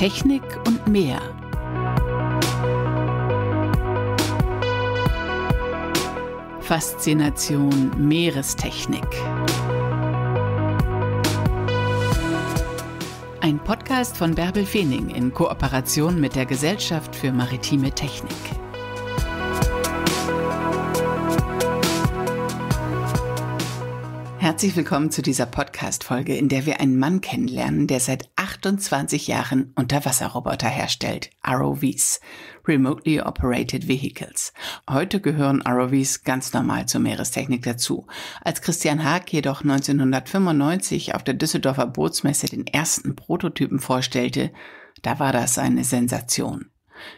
Technik und mehr. Faszination Meerestechnik. Ein Podcast von Bärbel Feening in Kooperation mit der Gesellschaft für maritime Technik. Herzlich willkommen zu dieser Podcast-Folge, in der wir einen Mann kennenlernen, der seit 28 Jahren Unterwasserroboter herstellt, ROVs, Remotely Operated Vehicles. Heute gehören ROVs ganz normal zur Meerestechnik dazu. Als Christian Haag jedoch 1995 auf der Düsseldorfer Bootsmesse den ersten Prototypen vorstellte, da war das eine Sensation.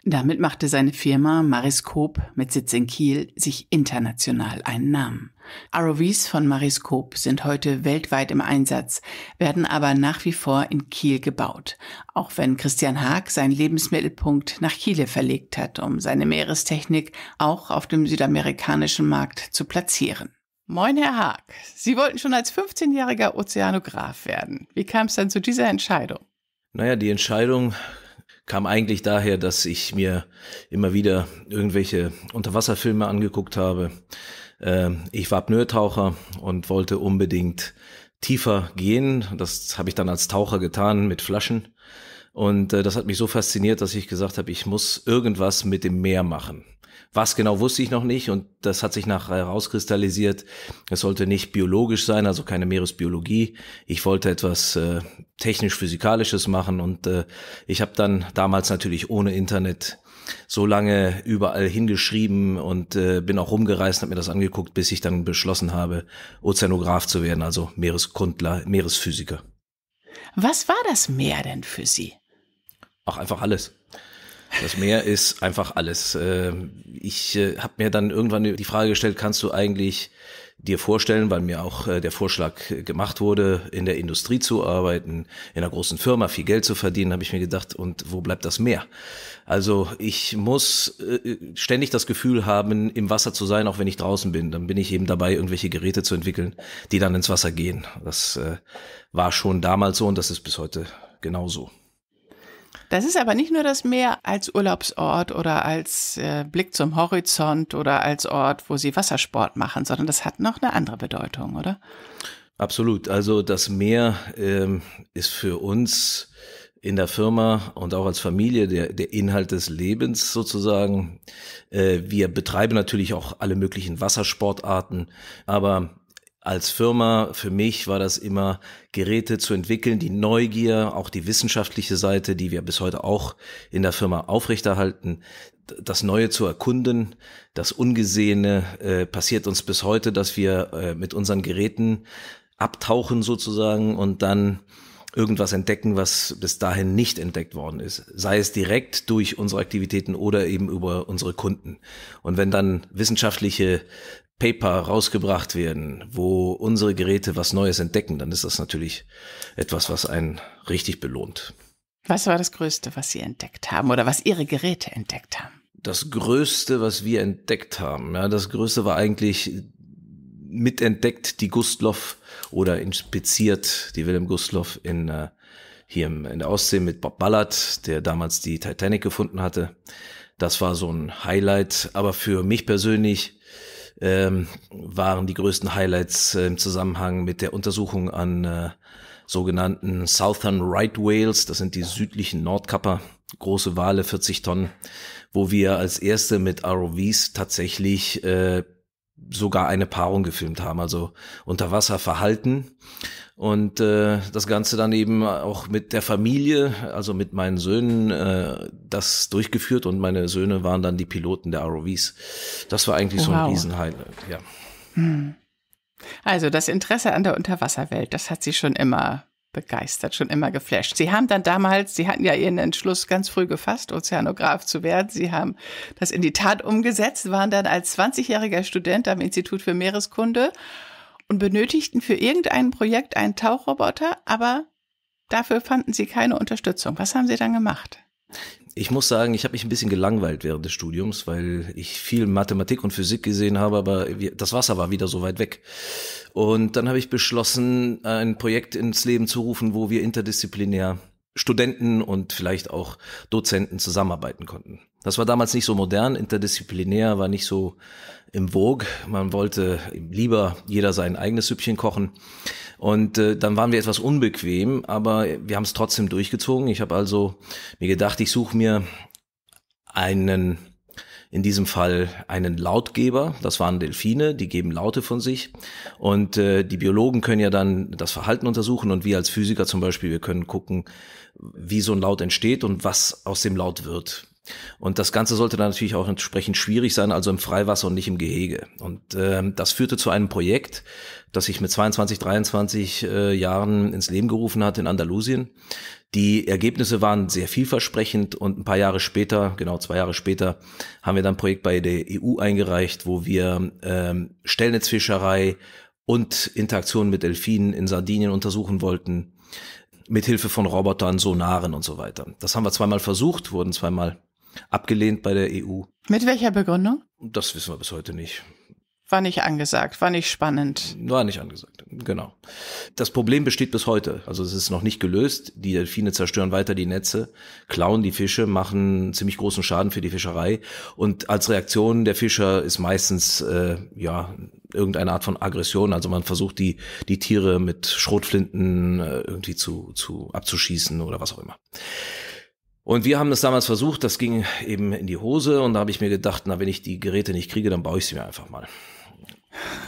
Damit machte seine Firma Mariscope mit Sitz in Kiel sich international einen Namen. ROVs von Mariscope sind heute weltweit im Einsatz, werden aber nach wie vor in Kiel gebaut, auch wenn Christian Haag seinen Lebensmittelpunkt nach Chile verlegt hat, um seine Meerestechnik auch auf dem südamerikanischen Markt zu platzieren. Moin, Herr Haag. Sie wollten schon als 15-jähriger Ozeanograf werden. Wie kam es dann zu dieser Entscheidung? Naja, die Entscheidung kam eigentlich daher, dass ich mir immer wieder irgendwelche Unterwasserfilme angeguckt habe. Ähm, ich war Apnoe-Taucher und wollte unbedingt tiefer gehen. Das habe ich dann als Taucher getan mit Flaschen und äh, das hat mich so fasziniert, dass ich gesagt habe, ich muss irgendwas mit dem Meer machen. Was genau wusste ich noch nicht und das hat sich nachher herauskristallisiert. Es sollte nicht biologisch sein, also keine Meeresbiologie. Ich wollte etwas äh, technisch-physikalisches machen und äh, ich habe dann damals natürlich ohne Internet so lange überall hingeschrieben und äh, bin auch rumgereist, habe mir das angeguckt, bis ich dann beschlossen habe, Ozeanograf zu werden, also Meereskundler, Meeresphysiker. Was war das Meer denn für Sie? auch einfach alles. Das Meer ist einfach alles. Ähm, ich äh, habe mir dann irgendwann die Frage gestellt, kannst du eigentlich dir vorstellen, weil mir auch äh, der Vorschlag gemacht wurde, in der Industrie zu arbeiten, in einer großen Firma viel Geld zu verdienen, habe ich mir gedacht, und wo bleibt das Meer? Also ich muss äh, ständig das Gefühl haben, im Wasser zu sein, auch wenn ich draußen bin. Dann bin ich eben dabei, irgendwelche Geräte zu entwickeln, die dann ins Wasser gehen. Das war schon damals so und das ist bis heute genauso. Das ist aber nicht nur das Meer als Urlaubsort oder als äh, Blick zum Horizont oder als Ort, wo sie Wassersport machen, sondern das hat noch eine andere Bedeutung, oder? Absolut. Also das Meer ähm, ist für uns in der Firma und auch als Familie der, der Inhalt des Lebens sozusagen. Äh, wir betreiben natürlich auch alle möglichen Wassersportarten, aber als Firma, für mich war das immer Geräte zu entwickeln, die Neugier, auch die wissenschaftliche Seite, die wir bis heute auch in der Firma aufrechterhalten, das Neue zu erkunden, das Ungesehene äh, passiert uns bis heute, dass wir äh, mit unseren Geräten abtauchen sozusagen und dann irgendwas entdecken, was bis dahin nicht entdeckt worden ist. Sei es direkt durch unsere Aktivitäten oder eben über unsere Kunden. Und wenn dann wissenschaftliche Paper rausgebracht werden, wo unsere Geräte was Neues entdecken, dann ist das natürlich etwas, was einen richtig belohnt. Was war das Größte, was Sie entdeckt haben oder was Ihre Geräte entdeckt haben? Das Größte, was wir entdeckt haben, ja, das Größte war eigentlich mitentdeckt die Gustloff oder inspiziert die Wilhelm Gustloff in äh, hier in der Ostsee mit Bob Ballard, der damals die Titanic gefunden hatte. Das war so ein Highlight, aber für mich persönlich ähm, waren die größten Highlights äh, im Zusammenhang mit der Untersuchung an äh, sogenannten Southern Right Whales, das sind die südlichen Nordkapper, große Wale, 40 Tonnen, wo wir als erste mit ROVs tatsächlich äh, sogar eine Paarung gefilmt haben, also unter Wasser verhalten. Und äh, das Ganze dann eben auch mit der Familie, also mit meinen Söhnen, äh, das durchgeführt und meine Söhne waren dann die Piloten der ROVs. Das war eigentlich wow. so ein Riesenhighlight, ja. Hm. Also das Interesse an der Unterwasserwelt, das hat sie schon immer begeistert, schon immer geflasht. Sie haben dann damals, Sie hatten ja Ihren Entschluss ganz früh gefasst, Ozeanograf zu werden. Sie haben das in die Tat umgesetzt, waren dann als 20-jähriger Student am Institut für Meereskunde und benötigten für irgendein Projekt einen Tauchroboter, aber dafür fanden Sie keine Unterstützung. Was haben Sie dann gemacht? ich muss sagen, ich habe mich ein bisschen gelangweilt während des Studiums, weil ich viel Mathematik und Physik gesehen habe, aber das Wasser war wieder so weit weg. Und dann habe ich beschlossen, ein Projekt ins Leben zu rufen, wo wir interdisziplinär Studenten und vielleicht auch Dozenten zusammenarbeiten konnten. Das war damals nicht so modern, interdisziplinär war nicht so im Vogue. Man wollte lieber jeder sein eigenes Süppchen kochen. Und äh, dann waren wir etwas unbequem, aber wir haben es trotzdem durchgezogen. Ich habe also mir gedacht, ich suche mir einen, in diesem Fall einen Lautgeber. Das waren Delfine, die geben Laute von sich. Und äh, die Biologen können ja dann das Verhalten untersuchen und wir als Physiker zum Beispiel, wir können gucken, wie so ein Laut entsteht und was aus dem Laut wird. Und das Ganze sollte dann natürlich auch entsprechend schwierig sein, also im Freiwasser und nicht im Gehege. Und ähm, das führte zu einem Projekt, das ich mit 22, 23 äh, Jahren ins Leben gerufen hat in Andalusien. Die Ergebnisse waren sehr vielversprechend und ein paar Jahre später, genau zwei Jahre später, haben wir dann ein Projekt bei der EU eingereicht, wo wir ähm, Stellnetzfischerei und Interaktion mit Delfinen in Sardinien untersuchen wollten, mithilfe von Robotern, Sonaren und so weiter. Das haben wir zweimal versucht, wurden zweimal abgelehnt bei der EU. Mit welcher Begründung? Das wissen wir bis heute nicht. War nicht angesagt, war nicht spannend. War nicht angesagt, genau. Das Problem besteht bis heute. Also es ist noch nicht gelöst. Die Delfine zerstören weiter die Netze, klauen die Fische, machen ziemlich großen Schaden für die Fischerei. Und als Reaktion der Fischer ist meistens äh, ja irgendeine Art von Aggression. Also man versucht die, die Tiere mit Schrotflinten äh, irgendwie zu, zu abzuschießen oder was auch immer. Und wir haben das damals versucht, das ging eben in die Hose und da habe ich mir gedacht, na, wenn ich die Geräte nicht kriege, dann baue ich sie mir einfach mal.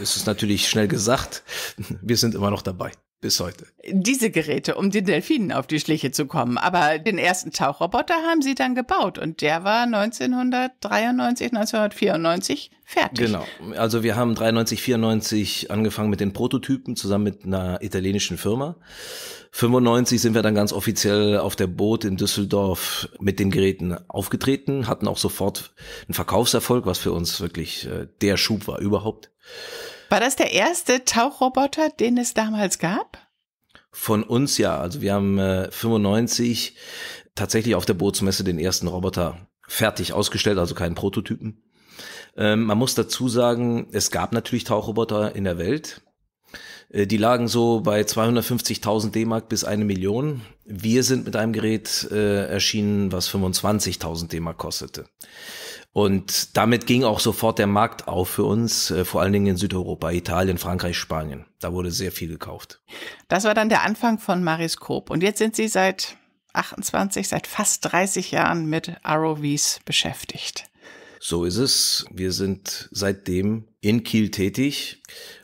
Es ist natürlich schnell gesagt, wir sind immer noch dabei bis heute. Diese Geräte, um den Delfinen auf die Schliche zu kommen. Aber den ersten Tauchroboter haben sie dann gebaut und der war 1993, 1994 fertig. Genau. Also wir haben 93, 94 angefangen mit den Prototypen zusammen mit einer italienischen Firma. 95 sind wir dann ganz offiziell auf der Boot in Düsseldorf mit den Geräten aufgetreten, hatten auch sofort einen Verkaufserfolg, was für uns wirklich äh, der Schub war überhaupt. War das der erste Tauchroboter, den es damals gab? Von uns ja. Also wir haben äh, 95 tatsächlich auf der Bootsmesse den ersten Roboter fertig ausgestellt, also keinen Prototypen. Ähm, man muss dazu sagen, es gab natürlich Tauchroboter in der Welt. Äh, die lagen so bei 250.000 D-Mark bis eine Million. Wir sind mit einem Gerät äh, erschienen, was 25.000 D-Mark kostete. Und damit ging auch sofort der Markt auf für uns, äh, vor allen Dingen in Südeuropa, Italien, Frankreich, Spanien. Da wurde sehr viel gekauft. Das war dann der Anfang von Mariscope. Und jetzt sind Sie seit 28, seit fast 30 Jahren mit ROVs beschäftigt. So ist es. Wir sind seitdem in Kiel tätig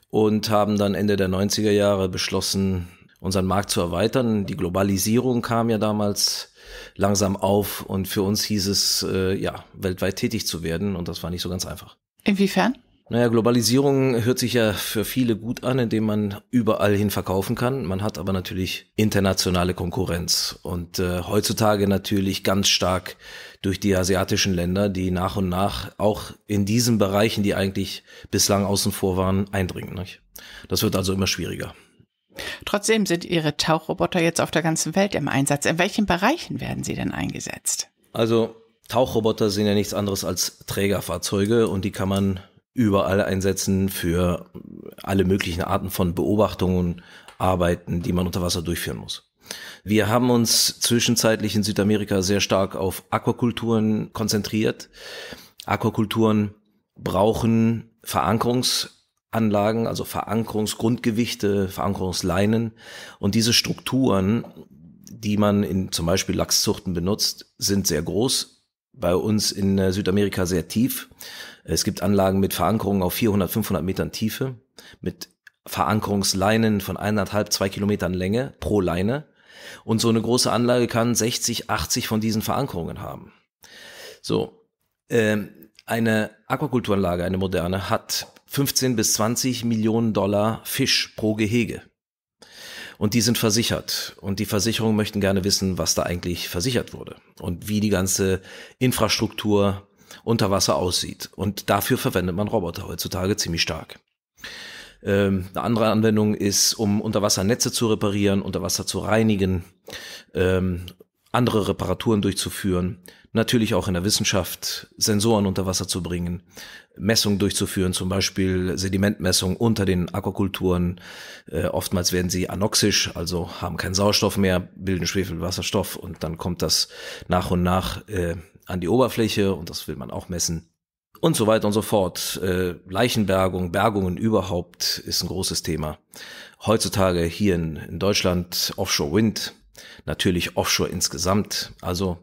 und haben dann Ende der 90er Jahre beschlossen, unseren Markt zu erweitern. Die Globalisierung kam ja damals langsam auf und für uns hieß es, äh, ja, weltweit tätig zu werden und das war nicht so ganz einfach. Inwiefern? Naja, Globalisierung hört sich ja für viele gut an, indem man überall hin verkaufen kann. Man hat aber natürlich internationale Konkurrenz und äh, heutzutage natürlich ganz stark durch die asiatischen Länder, die nach und nach auch in diesen Bereichen, die eigentlich bislang außen vor waren, eindringen. Nicht? Das wird also immer schwieriger. Trotzdem sind Ihre Tauchroboter jetzt auf der ganzen Welt im Einsatz. In welchen Bereichen werden sie denn eingesetzt? Also Tauchroboter sind ja nichts anderes als Trägerfahrzeuge und die kann man überall einsetzen für alle möglichen Arten von Beobachtungen, Arbeiten, die man unter Wasser durchführen muss. Wir haben uns zwischenzeitlich in Südamerika sehr stark auf Aquakulturen konzentriert. Aquakulturen brauchen Verankerungs- Anlagen, also Verankerungsgrundgewichte, Verankerungsleinen. Und diese Strukturen, die man in zum Beispiel Lachszuchten benutzt, sind sehr groß, bei uns in äh, Südamerika sehr tief. Es gibt Anlagen mit Verankerungen auf 400, 500 Metern Tiefe, mit Verankerungsleinen von eineinhalb, zwei Kilometern Länge pro Leine. Und so eine große Anlage kann 60, 80 von diesen Verankerungen haben. So, ähm, eine Aquakulturanlage, eine moderne, hat 15 bis 20 Millionen Dollar Fisch pro Gehege. Und die sind versichert. Und die Versicherungen möchten gerne wissen, was da eigentlich versichert wurde und wie die ganze Infrastruktur unter Wasser aussieht. Und dafür verwendet man Roboter heutzutage ziemlich stark. Ähm, eine andere Anwendung ist, um Unterwassernetze zu reparieren, Unterwasser zu reinigen ähm, andere Reparaturen durchzuführen, natürlich auch in der Wissenschaft Sensoren unter Wasser zu bringen, Messungen durchzuführen, zum Beispiel Sedimentmessungen unter den Aquakulturen. Äh, oftmals werden sie anoxisch, also haben keinen Sauerstoff mehr, bilden Schwefelwasserstoff und dann kommt das nach und nach äh, an die Oberfläche und das will man auch messen. Und so weiter und so fort. Äh, Leichenbergung, Bergungen überhaupt ist ein großes Thema. Heutzutage hier in, in Deutschland Offshore Wind, natürlich Offshore insgesamt. Also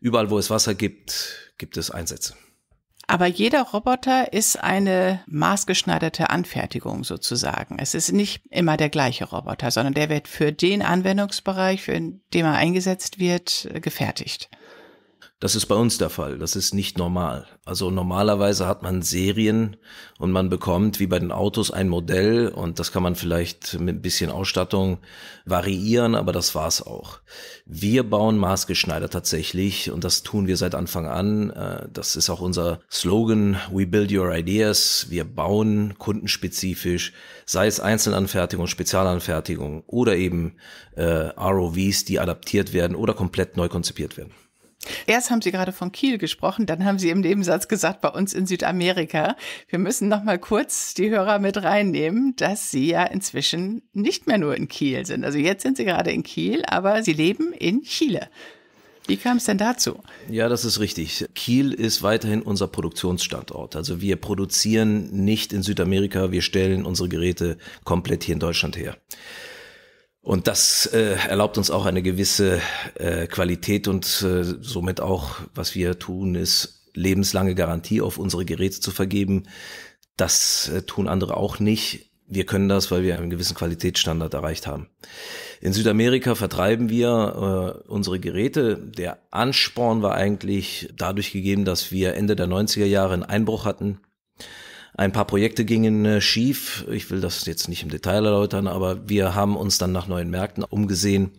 überall, wo es Wasser gibt, gibt es Einsätze. Aber jeder Roboter ist eine maßgeschneiderte Anfertigung sozusagen. Es ist nicht immer der gleiche Roboter, sondern der wird für den Anwendungsbereich, für den er eingesetzt wird, gefertigt. Das ist bei uns der Fall. Das ist nicht normal. Also normalerweise hat man Serien und man bekommt wie bei den Autos ein Modell und das kann man vielleicht mit ein bisschen Ausstattung variieren, aber das war's auch. Wir bauen maßgeschneidert tatsächlich und das tun wir seit Anfang an. Äh, das ist auch unser Slogan. We build your ideas. Wir bauen kundenspezifisch, sei es Einzelanfertigung, Spezialanfertigung oder eben äh, ROVs, die adaptiert werden oder komplett neu konzipiert werden. Erst haben Sie gerade von Kiel gesprochen, dann haben Sie im Nebensatz gesagt, bei uns in Südamerika. Wir müssen noch mal kurz die Hörer mit reinnehmen, dass Sie ja inzwischen nicht mehr nur in Kiel sind. Also jetzt sind Sie gerade in Kiel, aber Sie leben in Chile. Wie kam es denn dazu? Ja, das ist richtig. Kiel ist weiterhin unser Produktionsstandort. Also wir produzieren nicht in Südamerika, wir stellen unsere Geräte komplett hier in Deutschland her. Und das äh, erlaubt uns auch eine gewisse äh, Qualität und äh, somit auch, was wir tun, ist lebenslange Garantie auf unsere Geräte zu vergeben. Das äh, tun andere auch nicht. Wir können das, weil wir einen gewissen Qualitätsstandard erreicht haben. In Südamerika vertreiben wir äh, unsere Geräte. Der Ansporn war eigentlich dadurch gegeben, dass wir Ende der 90er Jahre einen Einbruch hatten ein paar Projekte gingen äh, schief. Ich will das jetzt nicht im Detail erläutern, aber wir haben uns dann nach neuen Märkten umgesehen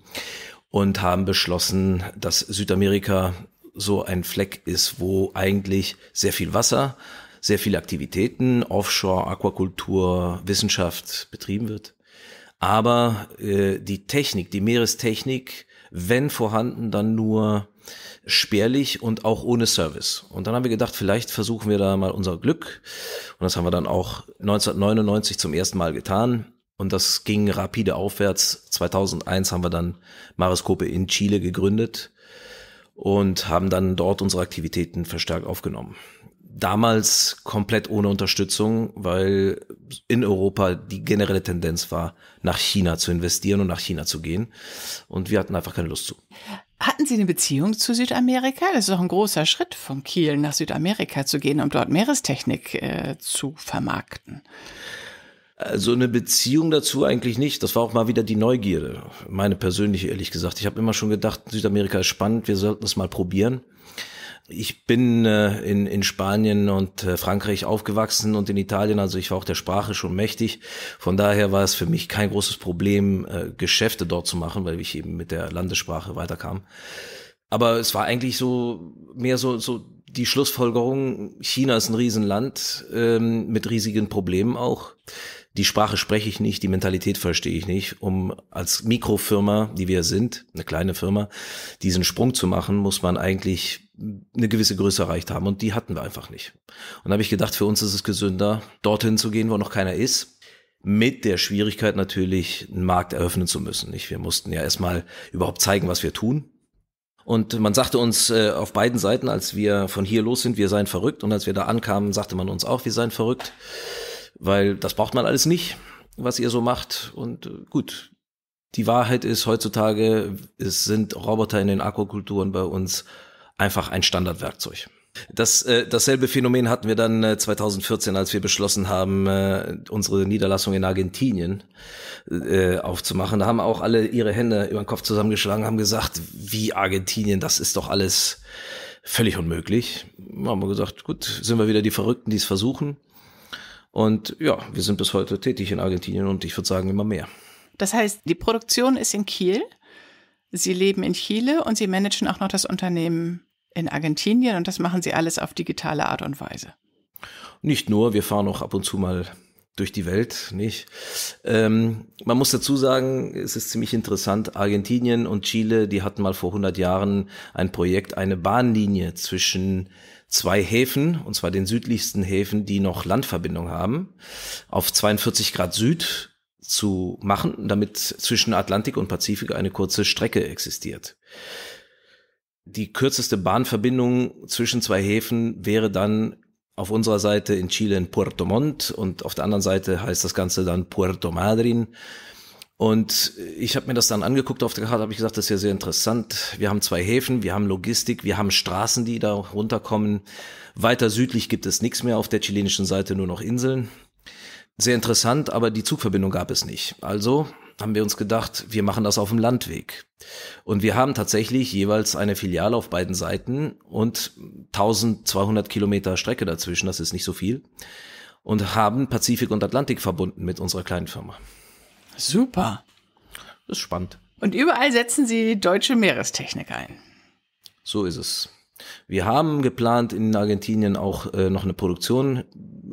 und haben beschlossen, dass Südamerika so ein Fleck ist, wo eigentlich sehr viel Wasser, sehr viele Aktivitäten, Offshore, Aquakultur, Wissenschaft betrieben wird. Aber äh, die Technik, die Meerestechnik wenn vorhanden, dann nur spärlich und auch ohne Service. Und dann haben wir gedacht, vielleicht versuchen wir da mal unser Glück. Und das haben wir dann auch 1999 zum ersten Mal getan. Und das ging rapide aufwärts. 2001 haben wir dann Marescope in Chile gegründet und haben dann dort unsere Aktivitäten verstärkt aufgenommen damals komplett ohne Unterstützung, weil in Europa die generelle Tendenz war, nach China zu investieren und nach China zu gehen. Und wir hatten einfach keine Lust zu. Hatten Sie eine Beziehung zu Südamerika? Das ist doch ein großer Schritt, von Kiel nach Südamerika zu gehen, um dort Meerestechnik äh, zu vermarkten. Also eine Beziehung dazu eigentlich nicht. Das war auch mal wieder die Neugierde, meine persönliche ehrlich gesagt. Ich habe immer schon gedacht, Südamerika ist spannend, wir sollten es mal probieren. Ich bin äh, in, in Spanien und äh, Frankreich aufgewachsen und in Italien, also ich war auch der Sprache schon mächtig. Von daher war es für mich kein großes Problem, äh, Geschäfte dort zu machen, weil ich eben mit der Landessprache weiterkam. Aber es war eigentlich so mehr so, so die Schlussfolgerung, China ist ein Riesenland ähm, mit riesigen Problemen auch die Sprache spreche ich nicht, die Mentalität verstehe ich nicht. Um als Mikrofirma, die wir sind, eine kleine Firma, diesen Sprung zu machen, muss man eigentlich eine gewisse Größe erreicht haben und die hatten wir einfach nicht. Und da habe ich gedacht, für uns ist es gesünder, dorthin zu gehen, wo noch keiner ist mit der Schwierigkeit natürlich, einen Markt eröffnen zu müssen. Nicht? Wir mussten ja erstmal überhaupt zeigen, was wir tun. Und man sagte uns äh, auf beiden Seiten, als wir von hier los sind, wir seien verrückt. Und als wir da ankamen, sagte man uns auch, wir seien verrückt weil das braucht man alles nicht, was ihr so macht. Und äh, gut, die Wahrheit ist heutzutage, es sind Roboter in den Aquakulturen bei uns einfach ein Standardwerkzeug. Das, äh, dasselbe Phänomen hatten wir dann äh, 2014, als wir beschlossen haben, äh, unsere Niederlassung in Argentinien äh, aufzumachen. Da haben auch alle ihre Hände über den Kopf zusammengeschlagen, haben gesagt, wie Argentinien, das ist doch alles völlig unmöglich. Haben wir gesagt, gut, sind wir wieder die Verrückten, die es versuchen. Und ja, wir sind bis heute tätig in Argentinien und ich würde sagen immer mehr. Das heißt, die Produktion ist in Kiel. Sie leben in Chile und Sie managen auch noch das Unternehmen in Argentinien und das machen Sie alles auf digitale Art und Weise. Nicht nur, wir fahren auch ab und zu mal durch die Welt, nicht? Ähm, man muss dazu sagen, es ist ziemlich interessant, Argentinien und Chile, die hatten mal vor 100 Jahren ein Projekt, eine Bahnlinie zwischen zwei Häfen, und zwar den südlichsten Häfen, die noch Landverbindung haben, auf 42 Grad Süd zu machen, damit zwischen Atlantik und Pazifik eine kurze Strecke existiert. Die kürzeste Bahnverbindung zwischen zwei Häfen wäre dann auf unserer Seite in Chile in Puerto Montt und auf der anderen Seite heißt das Ganze dann Puerto Madryn und ich habe mir das dann angeguckt auf der Karte, habe ich gesagt, das ist ja sehr interessant. Wir haben zwei Häfen, wir haben Logistik, wir haben Straßen, die da runterkommen. Weiter südlich gibt es nichts mehr, auf der chilenischen Seite nur noch Inseln. Sehr interessant, aber die Zugverbindung gab es nicht. Also haben wir uns gedacht, wir machen das auf dem Landweg. Und wir haben tatsächlich jeweils eine Filiale auf beiden Seiten und 1200 Kilometer Strecke dazwischen, das ist nicht so viel, und haben Pazifik und Atlantik verbunden mit unserer kleinen Firma. Super. Das ist spannend. Und überall setzen sie deutsche Meerestechnik ein. So ist es. Wir haben geplant, in Argentinien auch äh, noch eine Produktion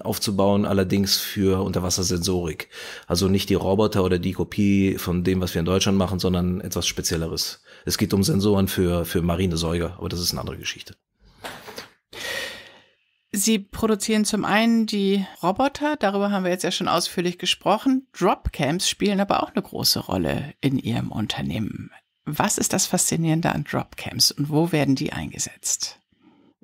aufzubauen, allerdings für Unterwassersensorik. Also nicht die Roboter oder die Kopie von dem, was wir in Deutschland machen, sondern etwas Spezielleres. Es geht um Sensoren für, für marine Säuger, aber das ist eine andere Geschichte. Sie produzieren zum einen die Roboter, darüber haben wir jetzt ja schon ausführlich gesprochen. Dropcams spielen aber auch eine große Rolle in Ihrem Unternehmen. Was ist das Faszinierende an Dropcams und wo werden die eingesetzt?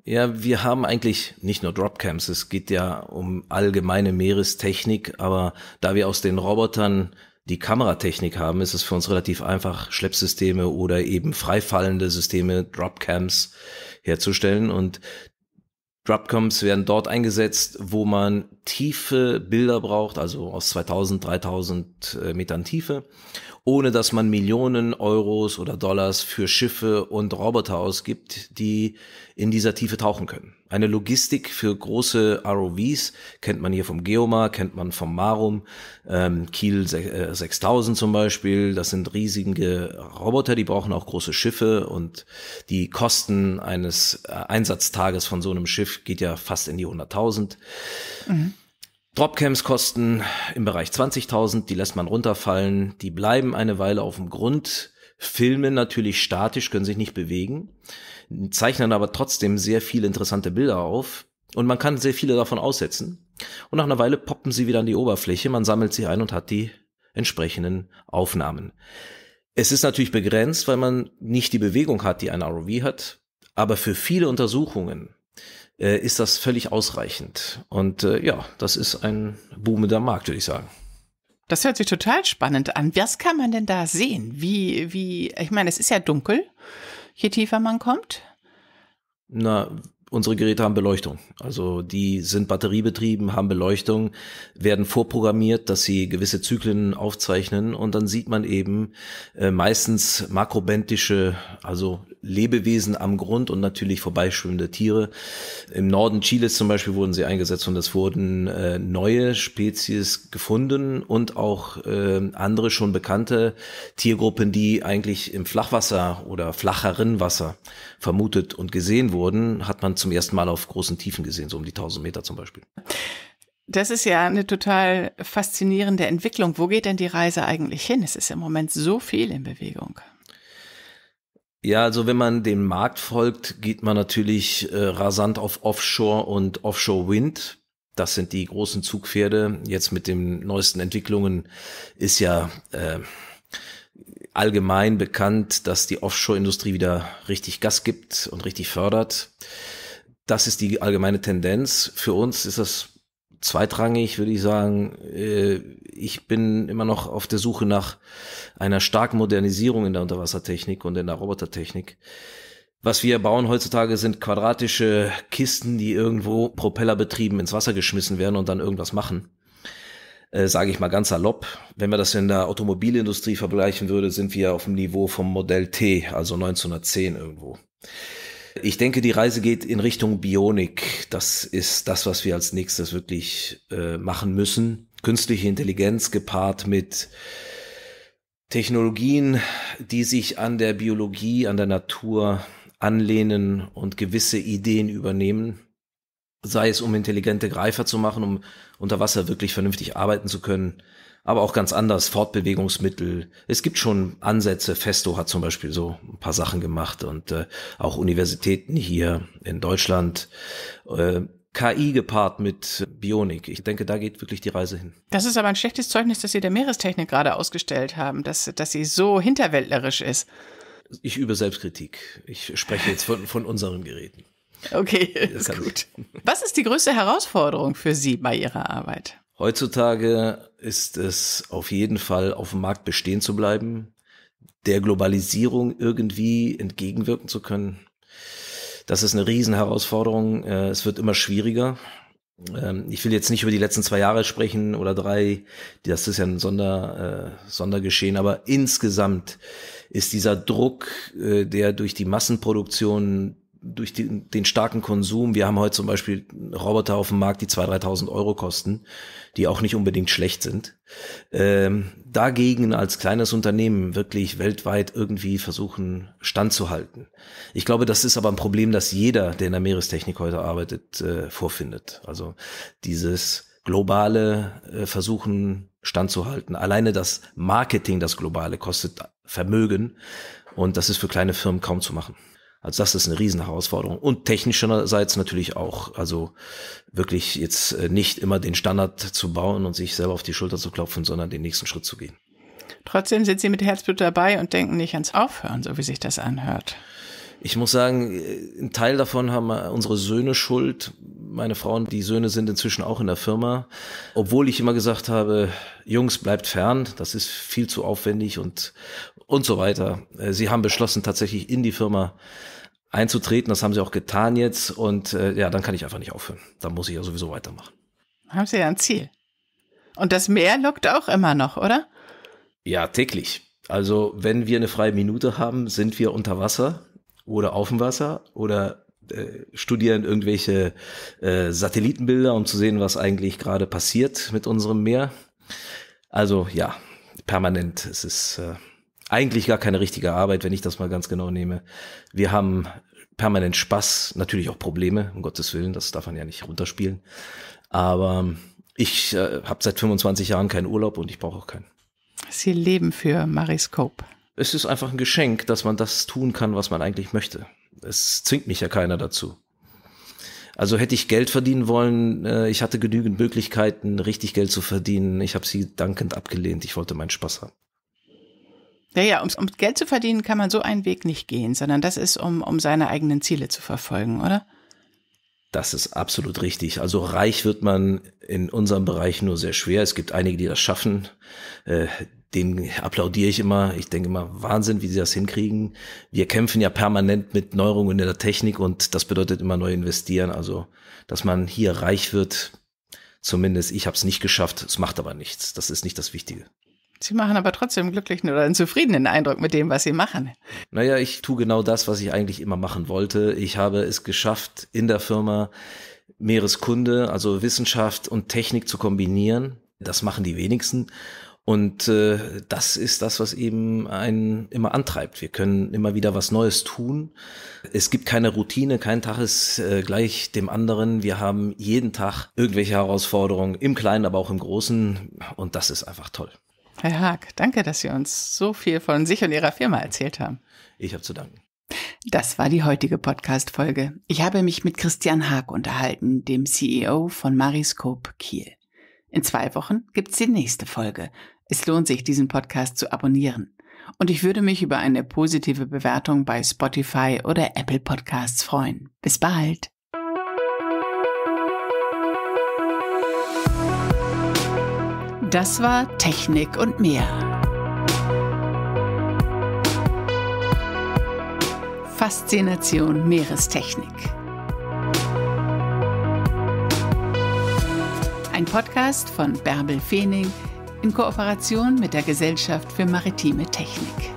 Ja, wir haben eigentlich nicht nur Dropcams, es geht ja um allgemeine Meerestechnik, aber da wir aus den Robotern die Kameratechnik haben, ist es für uns relativ einfach, Schleppsysteme oder eben freifallende Systeme, Dropcams herzustellen. Und Dropcoms werden dort eingesetzt, wo man tiefe Bilder braucht, also aus 2000, 3000 äh, Metern Tiefe, ohne dass man Millionen Euros oder Dollars für Schiffe und Roboter ausgibt, die in dieser Tiefe tauchen können. Eine Logistik für große ROVs kennt man hier vom Geomar, kennt man vom Marum, ähm, Kiel 6000 äh, zum Beispiel. Das sind riesige Roboter, die brauchen auch große Schiffe und die Kosten eines äh, Einsatztages von so einem Schiff geht ja fast in die 100.000. Mhm. Dropcams kosten im Bereich 20.000, die lässt man runterfallen, die bleiben eine Weile auf dem Grund, filmen natürlich statisch, können sich nicht bewegen, zeichnen aber trotzdem sehr viele interessante Bilder auf und man kann sehr viele davon aussetzen. Und nach einer Weile poppen sie wieder an die Oberfläche, man sammelt sie ein und hat die entsprechenden Aufnahmen. Es ist natürlich begrenzt, weil man nicht die Bewegung hat, die ein ROV hat, aber für viele Untersuchungen äh, ist das völlig ausreichend. Und äh, ja, das ist ein boomender Markt, würde ich sagen. Das hört sich total spannend an. Was kann man denn da sehen? Wie, wie, ich meine, es ist ja dunkel, je tiefer man kommt. Na, unsere Geräte haben Beleuchtung. Also die sind batteriebetrieben, haben Beleuchtung, werden vorprogrammiert, dass sie gewisse Zyklen aufzeichnen und dann sieht man eben äh, meistens makrobentische, also Lebewesen am Grund und natürlich vorbeischwimmende Tiere. Im Norden Chiles zum Beispiel wurden sie eingesetzt und es wurden äh, neue Spezies gefunden und auch äh, andere schon bekannte Tiergruppen, die eigentlich im Flachwasser oder flacheren Wasser vermutet und gesehen wurden, hat man zum ersten Mal auf großen Tiefen gesehen, so um die 1000 Meter zum Beispiel. Das ist ja eine total faszinierende Entwicklung. Wo geht denn die Reise eigentlich hin? Es ist im Moment so viel in Bewegung. Ja, also wenn man dem Markt folgt, geht man natürlich äh, rasant auf Offshore und Offshore Wind. Das sind die großen Zugpferde. Jetzt mit den neuesten Entwicklungen ist ja äh, allgemein bekannt, dass die Offshore-Industrie wieder richtig Gas gibt und richtig fördert. Das ist die allgemeine Tendenz. Für uns ist das zweitrangig würde ich sagen, äh, ich bin immer noch auf der Suche nach einer starken Modernisierung in der Unterwassertechnik und in der Robotertechnik. Was wir bauen heutzutage sind quadratische Kisten, die irgendwo propellerbetrieben ins Wasser geschmissen werden und dann irgendwas machen. Äh, Sage ich mal ganz salopp. Wenn wir das in der Automobilindustrie vergleichen würde, sind wir auf dem Niveau vom Modell T, also 1910 irgendwo. Ich denke, die Reise geht in Richtung Bionik. Das ist das, was wir als nächstes wirklich äh, machen müssen. Künstliche Intelligenz gepaart mit Technologien, die sich an der Biologie, an der Natur anlehnen und gewisse Ideen übernehmen. Sei es, um intelligente Greifer zu machen, um unter Wasser wirklich vernünftig arbeiten zu können aber auch ganz anders, Fortbewegungsmittel. Es gibt schon Ansätze. Festo hat zum Beispiel so ein paar Sachen gemacht und äh, auch Universitäten hier in Deutschland. Äh, KI gepaart mit Bionik. Ich denke, da geht wirklich die Reise hin. Das ist aber ein schlechtes Zeugnis, dass Sie der Meerestechnik gerade ausgestellt haben, dass, dass sie so hinterwäldlerisch ist. Ich übe Selbstkritik. Ich spreche jetzt von, von unseren Geräten. Okay, ist gut. Ich. Was ist die größte Herausforderung für Sie bei Ihrer Arbeit? Heutzutage ist es auf jeden Fall auf dem Markt bestehen zu bleiben, der Globalisierung irgendwie entgegenwirken zu können. Das ist eine Riesenherausforderung. Äh, es wird immer schwieriger. Ähm, ich will jetzt nicht über die letzten zwei Jahre sprechen oder drei. Das ist ja ein Sonder, äh, Sondergeschehen. Aber insgesamt ist dieser Druck, äh, der durch die Massenproduktion durch den, den starken Konsum, wir haben heute zum Beispiel Roboter auf dem Markt, die 2.000, 3.000 Euro kosten, die auch nicht unbedingt schlecht sind. Ähm, dagegen als kleines Unternehmen wirklich weltweit irgendwie versuchen, standzuhalten. Ich glaube, das ist aber ein Problem, das jeder, der in der Meerestechnik heute arbeitet, äh, vorfindet. Also dieses globale äh, Versuchen, standzuhalten. Alleine das Marketing, das globale, kostet Vermögen. Und das ist für kleine Firmen kaum zu machen. Also das ist eine Riesenherausforderung. Und technischerseits natürlich auch. Also wirklich jetzt äh, nicht immer den Standard zu bauen und sich selber auf die Schulter zu klopfen, sondern den nächsten Schritt zu gehen. Trotzdem sind Sie mit Herzblut dabei und denken nicht ans Aufhören, so wie sich das anhört. Ich muss sagen, äh, ein Teil davon haben unsere Söhne Schuld. Meine Frauen, die Söhne sind inzwischen auch in der Firma. Obwohl ich immer gesagt habe, Jungs, bleibt fern, das ist viel zu aufwendig und, und so weiter. Äh, sie haben beschlossen, tatsächlich in die Firma einzutreten. Das haben sie auch getan jetzt. Und äh, ja, dann kann ich einfach nicht aufhören. Dann muss ich ja sowieso weitermachen. Haben sie ja ein Ziel. Und das Meer lockt auch immer noch, oder? Ja, täglich. Also wenn wir eine freie Minute haben, sind wir unter Wasser oder auf dem Wasser oder äh, studieren irgendwelche äh, Satellitenbilder, um zu sehen, was eigentlich gerade passiert mit unserem Meer. Also ja, permanent. Es ist äh, eigentlich gar keine richtige Arbeit, wenn ich das mal ganz genau nehme. Wir haben permanent Spaß, natürlich auch Probleme, um Gottes Willen, das darf man ja nicht runterspielen. Aber ich äh, habe seit 25 Jahren keinen Urlaub und ich brauche auch keinen. Sie Leben für Mariscope. Es ist einfach ein Geschenk, dass man das tun kann, was man eigentlich möchte. Es zwingt mich ja keiner dazu. Also hätte ich Geld verdienen wollen, äh, ich hatte genügend Möglichkeiten, richtig Geld zu verdienen. Ich habe sie dankend abgelehnt. Ich wollte meinen Spaß haben. Ja, ja, um, um Geld zu verdienen, kann man so einen Weg nicht gehen, sondern das ist, um, um seine eigenen Ziele zu verfolgen, oder? Das ist absolut richtig. Also reich wird man in unserem Bereich nur sehr schwer. Es gibt einige, die das schaffen. Äh, den applaudiere ich immer. Ich denke immer, Wahnsinn, wie sie das hinkriegen. Wir kämpfen ja permanent mit Neuerungen in der Technik und das bedeutet immer neu investieren. Also, dass man hier reich wird, zumindest ich habe es nicht geschafft. Es macht aber nichts. Das ist nicht das Wichtige. Sie machen aber trotzdem einen glücklichen oder einen zufriedenen Eindruck mit dem, was Sie machen. Naja, ich tue genau das, was ich eigentlich immer machen wollte. Ich habe es geschafft, in der Firma Meereskunde, also Wissenschaft und Technik zu kombinieren. Das machen die wenigsten. Und äh, das ist das, was eben einen immer antreibt. Wir können immer wieder was Neues tun. Es gibt keine Routine, kein Tag ist äh, gleich dem anderen. Wir haben jeden Tag irgendwelche Herausforderungen, im Kleinen, aber auch im Großen. Und das ist einfach toll. Herr Haag, danke, dass Sie uns so viel von sich und Ihrer Firma erzählt haben. Ich habe zu danken. Das war die heutige Podcast-Folge. Ich habe mich mit Christian Haag unterhalten, dem CEO von Mariscope Kiel. In zwei Wochen gibt's die nächste Folge. Es lohnt sich, diesen Podcast zu abonnieren. Und ich würde mich über eine positive Bewertung bei Spotify oder Apple Podcasts freuen. Bis bald! Das war Technik und mehr. Faszination Meerestechnik. Ein Podcast von Bärbel Feening in Kooperation mit der Gesellschaft für maritime Technik.